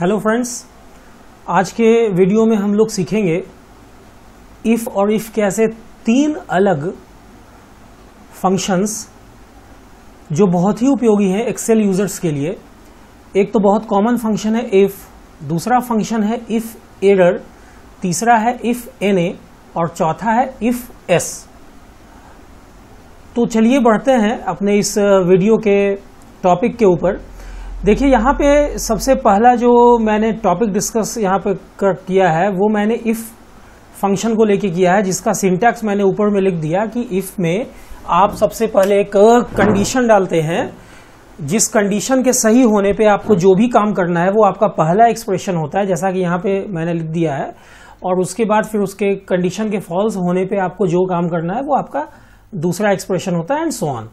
hello friends आज के video में हम लोग सीखेंगे इफ और इफ कैसे तीन अलग फंक्शंस जो बहुत ही उपयोगी हैं एक्सेल यूजर्स के लिए एक तो बहुत कॉमन फंक्शन है इफ दूसरा फंक्शन है इफ एरर तीसरा है इफ एन ए और चौथा है इफ एस तो चलिए बढ़ते हैं अपने इस वीडियो के टॉपिक के ऊपर देखिए यहाँ पे सबसे पहला जो मैंने टॉपिक डिस्कस यहाँ पे किया है वो मैंने इफ़ फंक्शन को लेके किया है जिसका सिंटैक्स मैंने ऊपर में लिख दिया कि इफ़ में आप सबसे पहले एक कंडीशन डालते हैं जिस कंडीशन के सही होने पे आपको जो भी काम करना है वो आपका पहला एक्सप्रेशन होता है जैसा कि यहाँ पे मैंने लिख दिया है और उसके बाद फिर उसके कंडीशन के फॉल्स होने पे आपको जो काम करना है वो आपका दूसरा एक्सप्रेशन होता है एंड सो ऑन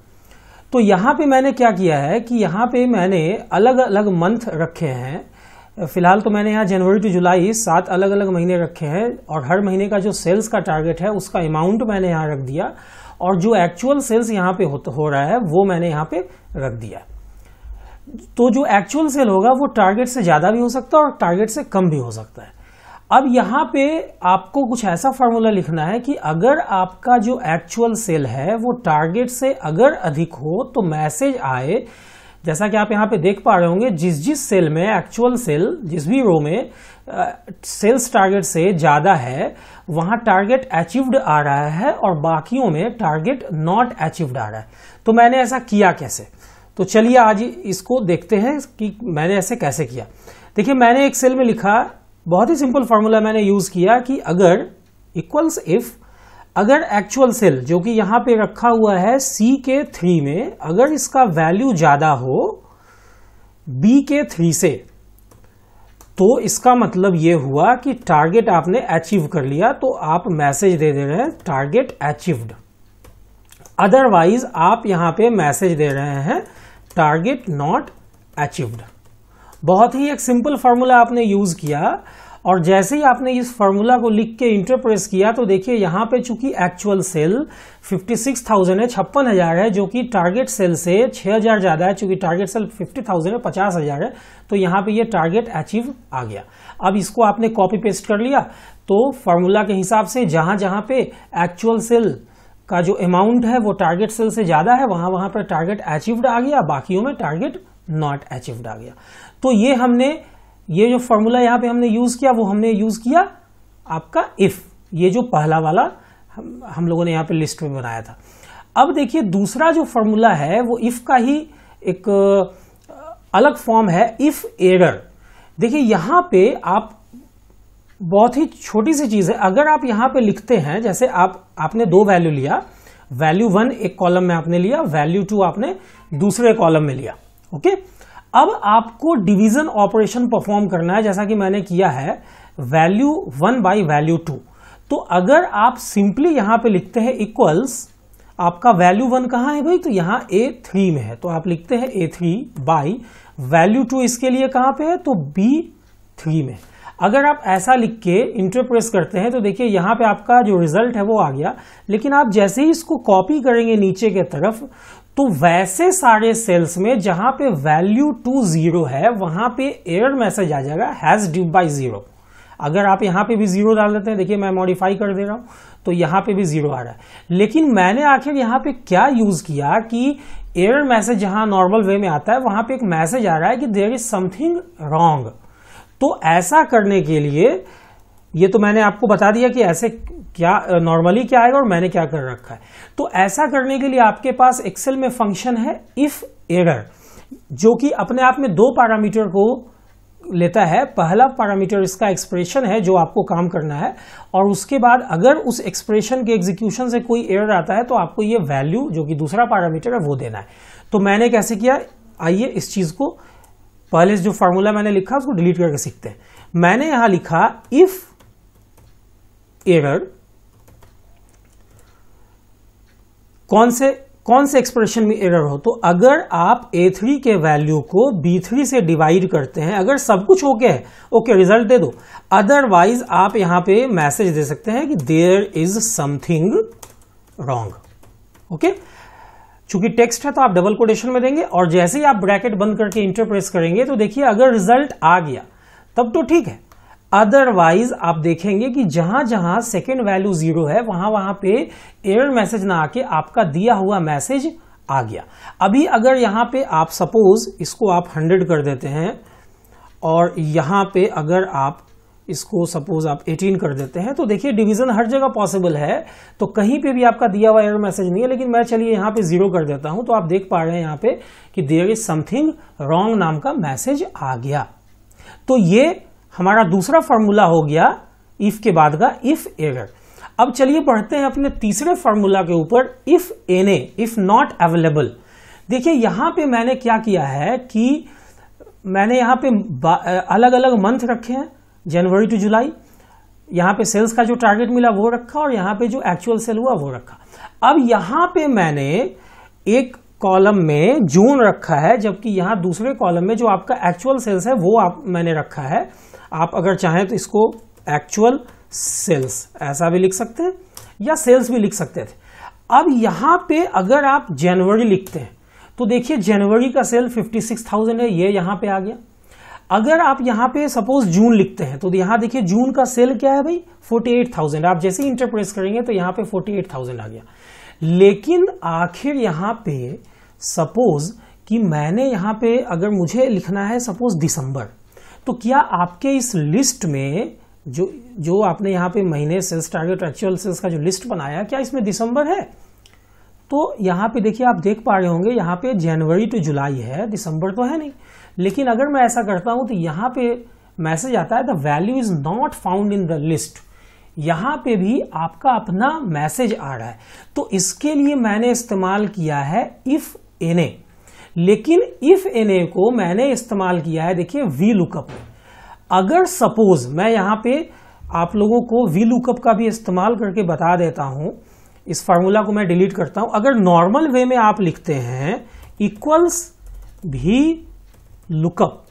तो यहाँ पे मैंने क्या किया है कि यहाँ पे मैंने अलग अलग मंथ रखे हैं फिलहाल तो मैंने यहाँ जनवरी टू जुलाई सात अलग अलग महीने रखे हैं और हर महीने का जो सेल्स का टारगेट है उसका अमाउंट मैंने यहाँ रख दिया और जो एक्चुअल सेल्स यहाँ पे हो, रहा है वो मैंने यहाँ पे रख दिया तो जो एक्चुअल सेल होगा वो टारगेट से ज़्यादा भी हो सकता है और टारगेट से कम भी हो सकता है अब यहाँ पे आपको कुछ ऐसा फार्मूला लिखना है कि अगर आपका जो एक्चुअल सेल है वो टारगेट से अगर अधिक हो तो मैसेज आए जैसा कि आप यहाँ पे देख पा रहे होंगे जिस जिस सेल में एक्चुअल सेल जिस भी रो में सेल्स टारगेट से ज़्यादा है वहाँ टारगेट अचीव्ड आ रहा है और बाकियों में टारगेट नॉट अचीव्ड आ रहा है तो मैंने ऐसा किया कैसे तो चलिए आज इसको देखते हैं कि मैंने ऐसे कैसे किया देखिए मैंने एक सेल में लिखा बहुत ही सिंपल फार्मूला मैंने यूज किया कि अगर इक्वल्स इफ अगर एक्चुअल सेल जो कि यहां पे रखा हुआ है सी के थ्री में अगर इसका वैल्यू ज्यादा हो बी के थ्री से तो इसका मतलब यह हुआ कि टारगेट आपने अचीव कर लिया तो आप मैसेज दे दे रहे हैं टारगेट अचीव्ड अदरवाइज आप यहां पे मैसेज दे रहे हैं टारगेट नॉट अचीव्ड बहुत ही एक सिंपल फार्मूला आपने यूज किया और जैसे ही आपने इस फार्मूला को लिख के इंटरप्रेस किया तो देखिए यहाँ पे चूंकि एक्चुअल सेल 56,000 है छप्पन हजार है जो कि टारगेट सेल से 6,000 ज्यादा है चूंकि टारगेट सेल 50,000 है 50,000 है तो यहाँ पे ये टारगेट अचीव आ गया अब इसको आपने कॉपी पेस्ट कर लिया तो फार्मूला के हिसाब से जहां जहां पे एक्चुअल सेल का जो अमाउंट है वो टारगेट सेल से ज्यादा है वहां वहां पर टारगेट अचीव्ड आ गया बाकियों में टारगेट नॉट अचीव्ड आ गया तो ये हमने ये जो फॉर्मूला यहां पे हमने यूज किया वो हमने यूज किया आपका इफ ये जो पहला वाला हम, हम लोगों ने यहां पे लिस्ट में बनाया था अब देखिए दूसरा जो फॉर्मूला है वो इफ का ही एक अलग फॉर्म है इफ एरर देखिए यहां पे आप बहुत ही छोटी सी चीज है अगर आप यहां पे लिखते हैं जैसे आप आपने दो वैल्यू लिया वैल्यू वन एक कॉलम में आपने लिया वैल्यू टू आपने दूसरे कॉलम में लिया ओके अब आपको डिवीजन ऑपरेशन परफॉर्म करना है जैसा कि मैंने किया है value one by value two तो अगर आप सिंपली यहां पे लिखते हैं इक्वल्स आपका वैल्यू वन कहां है भाई तो यहां ए थ्री में है तो आप लिखते हैं A three by value two इसके लिए कहां पे है तो बी थ्री में अगर आप ऐसा लिख के इंटरप्रेस करते हैं तो देखिए यहां पे आपका जो रिजल्ट है वो आ गया लेकिन आप जैसे ही इसको कॉपी करेंगे नीचे के तरफ तो वैसे सारे सेल्स में जहां पे वैल्यू टू जीरो है वहां पे एरर मैसेज आ जाएगा हैज ड्यूब बाई जीरो अगर आप यहां पे भी जीरो डाल देते हैं देखिए मैं मॉडिफाई कर दे रहा हूं तो यहां पे भी जीरो आ रहा है लेकिन मैंने आखिर यहां पे क्या यूज किया कि एरर मैसेज जहां नॉर्मल वे में आता है वहां पे एक मैसेज आ रहा है कि देर इज समथिंग रॉन्ग तो ऐसा करने के लिए ये तो मैंने आपको बता दिया कि ऐसे क्या नॉर्मली क्या आएगा और मैंने क्या कर रखा है तो ऐसा करने के लिए आपके पास एक्सेल में फंक्शन है इफ एरर जो कि अपने आप में दो पैरामीटर को लेता है पहला पैरामीटर इसका एक्सप्रेशन है जो आपको काम करना है और उसके बाद अगर उस एक्सप्रेशन के एग्जीक्यूशन से कोई एरर आता है तो आपको ये वैल्यू जो कि दूसरा पैरामीटर है वो देना है तो मैंने कैसे किया आइए इस चीज को पहले जो फार्मूला मैंने लिखा उसको डिलीट करके सीखते हैं मैंने यहां लिखा इफ एरर कौन से कौन से एक्सप्रेशन में एरर हो तो अगर आप ए थ्री के वैल्यू को बी थ्री से डिवाइड करते हैं अगर सब कुछ ओके है ओके रिजल्ट दे दो अदरवाइज आप यहां पे मैसेज दे सकते हैं कि there is something wrong okay चूंकि टेक्स्ट है तो आप डबल कोटेशन में देंगे और जैसे ही आप ब्रैकेट बंद करके इंटरप्रेस करेंगे तो देखिए अगर रिजल्ट आ गया तब तो ठीक है अदरवाइज आप देखेंगे कि जहां जहां सेकेंड वैल्यू जीरो है वहां वहां पे एरर मैसेज ना आके आपका दिया हुआ मैसेज आ गया अभी अगर यहां पे आप सपोज इसको आप हंड्रेड कर देते हैं और यहां पे अगर आप इसको सपोज आप 18 कर देते हैं तो देखिए डिवीजन हर जगह पॉसिबल है तो कहीं पे भी आपका दिया हुआ एरर मैसेज नहीं है लेकिन मैं चलिए यहाँ पे जीरो कर देता हूं तो आप देख पा रहे हैं यहाँ पे कि देयर इज समथिंग रॉन्ग नाम का मैसेज आ गया तो ये हमारा दूसरा फार्मूला हो गया इफ के बाद का इफ एगर अब चलिए पढ़ते हैं अपने तीसरे फार्मूला के ऊपर if N if not available देखिए यहां पे मैंने क्या किया है कि मैंने यहां पे अलग अलग मंथ रखे हैं जनवरी टू जुलाई यहां पे सेल्स का जो टारगेट मिला वो रखा और यहां पे जो एक्चुअल सेल हुआ वो रखा अब यहां पे मैंने एक कॉलम में जून रखा है जबकि यहाँ दूसरे कॉलम में जो आपका एक्चुअल सेल्स है वो आप मैंने रखा है आप अगर चाहें तो इसको एक्चुअल सेल्स ऐसा भी लिख सकते हैं या सेल्स भी लिख सकते थे अब यहाँ पे अगर आप जनवरी लिखते हैं तो देखिए जनवरी का सेल 56,000 है ये यहाँ पे आ गया अगर आप यहाँ पे सपोज जून लिखते हैं तो यहाँ देखिए जून का सेल क्या है भाई 48,000 आप जैसे ही इंटरप्रेस करेंगे तो यहाँ पे 48,000 आ गया लेकिन आखिर यहाँ पे सपोज कि मैंने यहाँ पे अगर मुझे लिखना है सपोज दिसंबर तो क्या आपके इस लिस्ट में जो जो आपने यहाँ पे महीने सेल्स टारगेट एक्चुअल सेल्स का जो लिस्ट बनाया क्या इसमें दिसंबर है तो यहाँ पे देखिए आप देख पा रहे होंगे यहाँ पे जनवरी टू जुलाई है दिसंबर तो है नहीं लेकिन अगर मैं ऐसा करता हूँ तो यहाँ पे मैसेज आता है the value is not found in the list यहाँ पे भी आपका अपना मैसेज आ रहा है तो इसके लिए मैंने इस्तेमाल किया है इफ एन ए लेकिन इफ एन ए को मैंने इस्तेमाल किया है देखिए वी लुकअप में अगर सपोज मैं यहाँ पे आप लोगों को वी लुकअप का भी इस्तेमाल करके बता देता हूं इस फार्मूला को मैं डिलीट करता हूं अगर नॉर्मल वे में आप लिखते हैं इक्वल्स भी लुकअप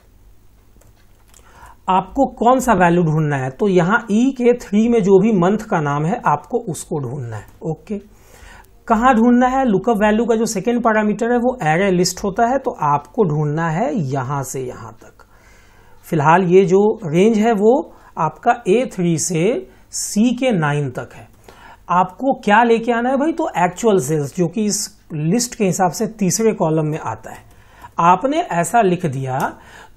आपको कौन सा वैल्यू ढूंढना है तो यहाँ ई e के थ्री में जो भी मंथ का नाम है आपको उसको ढूंढना है ओके कहाँ ढूंढना है लुकअप वैल्यू का जो सेकेंड पैरामीटर है वो एरे लिस्ट होता है तो आपको ढूंढना है यहाँ से यहाँ तक फिलहाल ये जो रेंज है वो आपका ए थ्री से सी के नाइन तक है आपको क्या लेके आना है भाई तो एक्चुअल सेल्स जो कि इस लिस्ट के हिसाब से तीसरे कॉलम में आता है आपने ऐसा लिख दिया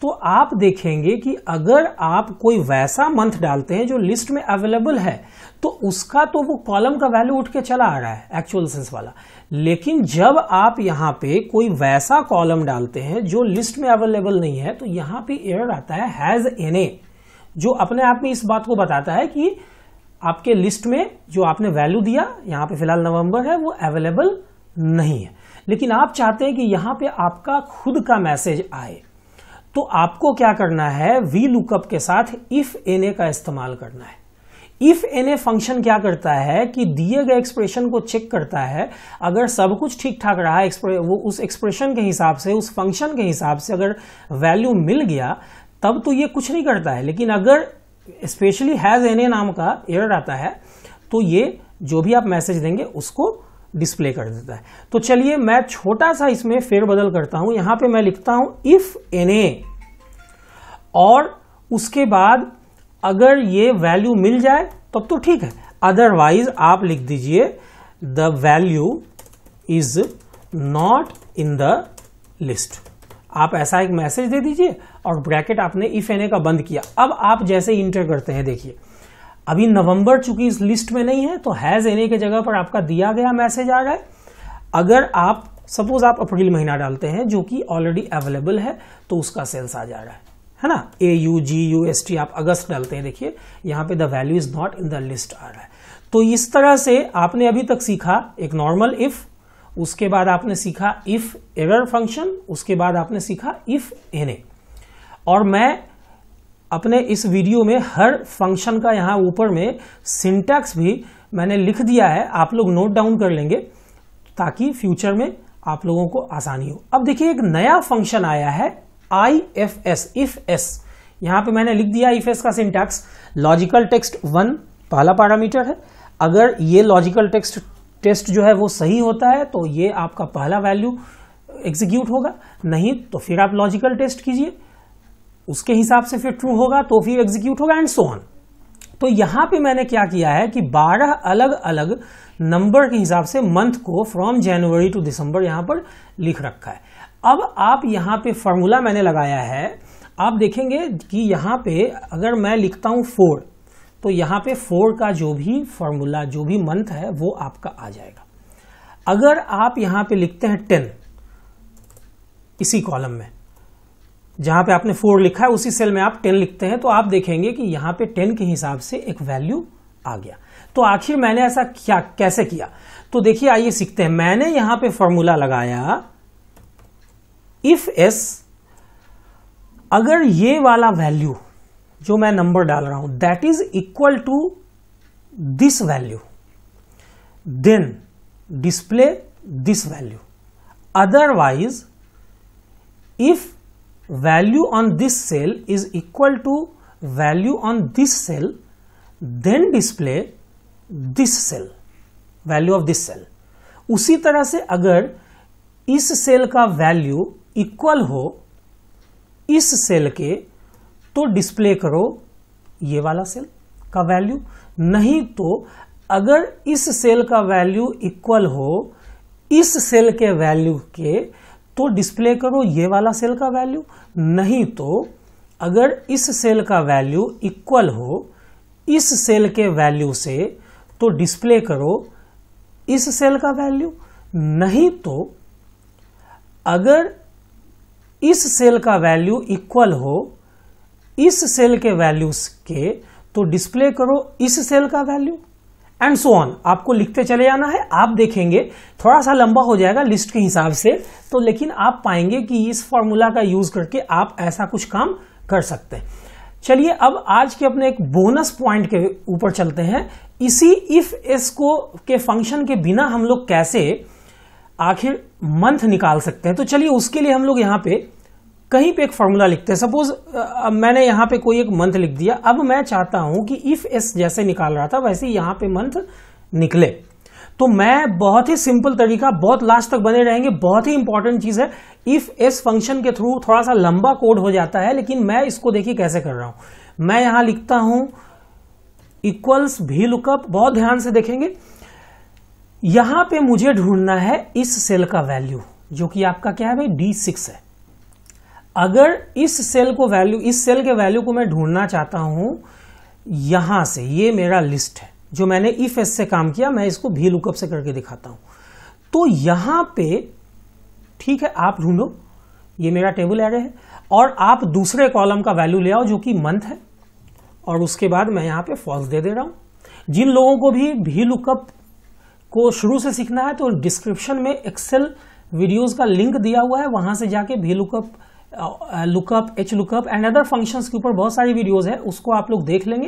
तो आप देखेंगे कि अगर आप कोई वैसा मंथ डालते हैं जो लिस्ट में अवेलेबल है तो उसका तो वो कॉलम का वैल्यू उठ के चला आ रहा है एक्चुअल सेंस वाला लेकिन जब आप यहाँ पे कोई वैसा कॉलम डालते हैं जो लिस्ट में अवेलेबल नहीं है तो यहाँ पे एयर आता है हैज एन ए जो अपने आप में इस बात को बताता है कि आपके लिस्ट में जो आपने वैल्यू दिया यहाँ पे फिलहाल नवंबर है वो अवेलेबल नहीं है लेकिन आप चाहते हैं कि यहाँ पे आपका खुद का मैसेज आए तो आपको क्या करना है वी लुकअप के साथ इफ एन ए का इस्तेमाल करना है इफ एन ए फंक्शन क्या करता है कि दिए गए एक्सप्रेशन को चेक करता है अगर सब कुछ ठीक ठाक रहा वो उस एक्सप्रेशन के हिसाब से उस फंक्शन के हिसाब से अगर वैल्यू मिल गया तब तो ये कुछ नहीं करता है लेकिन अगर स्पेशली हैज एन ए नाम का एरर आता है तो ये जो भी आप मैसेज देंगे उसको डिस्प्ले कर देता है तो चलिए मैं छोटा सा इसमें फेरबदल करता हूं यहां पे मैं लिखता हूं इफ एन ए और उसके बाद अगर ये वैल्यू मिल जाए तब तो, तो ठीक है अदरवाइज आप लिख दीजिए the value is not in the list आप ऐसा एक मैसेज दे दीजिए और ब्रैकेट आपने इफ एन ए का बंद किया अब आप जैसे इंटर करते हैं देखिए अभी नवंबर चूंकि इस लिस्ट में नहीं है तो हैज एने के जगह पर आपका दिया गया मैसेज आ रहा है अगर आप सपोज आप अप्रैल महीना डालते हैं जो कि ऑलरेडी अवेलेबल है तो उसका सेल्स आ जा रहा है है ना A U G U S T आप अगस्त डालते हैं देखिए यहाँ पे the value is not in the list आ रहा है तो इस तरह से आपने अभी तक सीखा एक नॉर्मल इफ उसके बाद आपने सीखा इफ एरर फंक्शन उसके बाद आपने सीखा इफ एन ए और मैं अपने इस वीडियो में हर फंक्शन का यहाँ ऊपर में सिंटैक्स भी मैंने लिख दिया है आप लोग नोट डाउन कर लेंगे ताकि फ्यूचर में आप लोगों को आसानी हो अब देखिए एक नया फंक्शन आया है I F S if S यहाँ पे मैंने लिख दिया इफ एस का सिंटैक्स लॉजिकल टेक्स्ट वन पहला पैरामीटर है अगर ये लॉजिकल टेक्स्ट टेस्ट जो है वो सही होता है तो ये आपका पहला वैल्यू एग्जीक्यूट होगा नहीं तो फिर आप लॉजिकल टेस्ट कीजिए उसके हिसाब से फिर ट्रू होगा तो फिर एग्जीक्यूट होगा एंड सो ऑन तो यहां पे मैंने क्या किया है कि 12 अलग अलग नंबर के हिसाब से मंथ को फ्रॉम जनवरी टू दिसंबर यहां पर लिख रखा है अब आप यहां पे फॉर्मूला मैंने लगाया है आप देखेंगे कि यहां पे अगर मैं लिखता हूं फोर तो यहां पे फोर का जो भी फॉर्मूला जो भी मंथ है वो आपका आ जाएगा अगर आप यहां पे लिखते हैं टेन इसी कॉलम में जहां पे आपने फोर लिखा है उसी सेल में आप टेन लिखते हैं तो आप देखेंगे कि यहां पे टेन के हिसाब से एक वैल्यू आ गया तो आखिर मैंने ऐसा क्या कैसे किया तो देखिए आइए सीखते हैं मैंने यहां पे फॉर्मूला लगाया इफ एस अगर ये वाला वैल्यू जो मैं नंबर डाल रहा हूं that is equal to this value then display this value otherwise if value on this cell is equal to value on this cell then display this cell value of this cell उसी तरह से अगर इस cell का value equal हो इस cell के तो डिस्प्ले करो ये वाला सेल का वैल्यू नहीं तो अगर इस सेल का वैल्यू इक्वल हो इस सेल के वैल्यू के तो डिस्प्ले करो ये वाला सेल का वैल्यू नहीं तो अगर इस सेल का वैल्यू इक्वल हो इस सेल के वैल्यू से तो डिस्प्ले करो इस सेल का वैल्यू नहीं तो अगर इस सेल का वैल्यू इक्वल हो इस सेल के वैल्यूज के तो डिस्प्ले करो इस सेल का वैल्यू एंड सो ऑन आपको लिखते चले जाना है आप देखेंगे थोड़ा सा लंबा हो जाएगा लिस्ट के हिसाब से तो लेकिन आप पाएंगे कि इस फॉर्मूला का यूज करके आप ऐसा कुछ काम कर सकते हैं चलिए अब आज के अपने एक बोनस पॉइंट के ऊपर चलते हैं इसी इफ एस को के फंक्शन के बिना हम लोग कैसे आखिर मंथ निकाल सकते हैं तो चलिए उसके लिए हम लोग यहां पे कहीं पे एक फॉर्मूला लिखते हैं सपोज अब मैंने यहां पे कोई एक मंथ लिख दिया अब मैं चाहता हूं कि इफ एस जैसे निकाल रहा था वैसे यहां पे मंथ निकले तो मैं बहुत ही सिंपल तरीका बहुत लास्ट तक बने रहेंगे बहुत ही इंपॉर्टेंट चीज है इफ एस फंक्शन के थ्रू थोड़ा सा लंबा कोड हो जाता है लेकिन मैं इसको देखिए कैसे कर रहा हूं मैं यहां लिखता हूं इक्वल्स भी लुकअप बहुत ध्यान से देखेंगे यहां पे मुझे ढूंढना है इस सेल का वैल्यू जो कि आपका क्या है भाई डी सिक्स है अगर इस सेल को वैल्यू इस सेल के वैल्यू को मैं ढूंढना चाहता हूं यहां से ये मेरा लिस्ट है जो मैंने इफ एस से काम किया मैं इसको भी लुकअप से करके दिखाता हूं तो यहां पे ठीक है आप ढूंढो ये मेरा टेबल एरे है और आप दूसरे कॉलम का वैल्यू ले आओ जो कि मंथ है और उसके बाद मैं यहां पे फॉल्स दे दे रहा हूं जिन लोगों को भी भी लुकअप को शुरू से सीखना है तो डिस्क्रिप्शन में एक्सेल वीडियोस का लिंक दिया हुआ है वहां से जाके भी lookup lookup H lookup and other functions के ऊपर बहुत सारी वीडियोस है उसको आप लोग देख लेंगे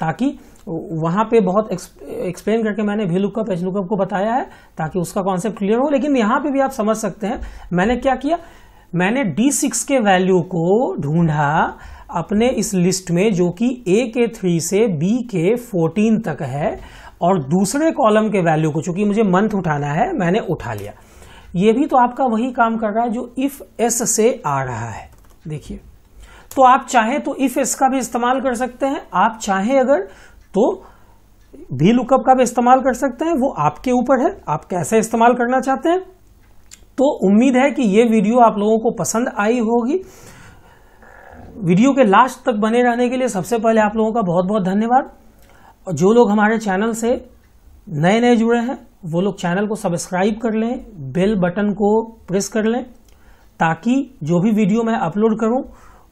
ताकि वहाँ पे बहुत एक्सप्लेन करके मैंने भी लुकअप एच लुकअप को बताया है ताकि उसका कॉन्सेप्ट क्लियर हो लेकिन यहाँ पे भी आप समझ सकते हैं मैंने क्या किया मैंने D6 के वैल्यू को ढूंढा अपने इस लिस्ट में जो कि ए के थ्री से बी के फोर्टीन तक है और दूसरे कॉलम के वैल्यू को चूंकि मुझे मंथ उठाना है मैंने उठा लिया ये भी तो आपका वही काम कर रहा है जो इफ एस से आ रहा है देखिए तो आप चाहे तो इफ एस का भी इस्तेमाल कर सकते हैं आप चाहे अगर तो भी लुकअप का भी इस्तेमाल कर सकते हैं वो आपके ऊपर है आप कैसे इस्तेमाल करना चाहते हैं तो उम्मीद है कि ये वीडियो आप लोगों को पसंद आई होगी वीडियो के लास्ट तक बने रहने के लिए सबसे पहले आप लोगों का बहुत बहुत धन्यवाद और जो लोग हमारे चैनल से नए नए जुड़े हैं वो लोग चैनल को सब्सक्राइब कर लें बेल बटन को प्रेस कर लें ताकि जो भी वीडियो मैं अपलोड करूं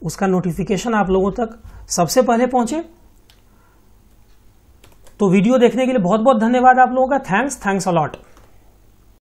उसका नोटिफिकेशन आप लोगों तक सबसे पहले पहुंचे तो वीडियो देखने के लिए बहुत बहुत धन्यवाद आप लोगों का थैंक्स थैंक्स अलॉट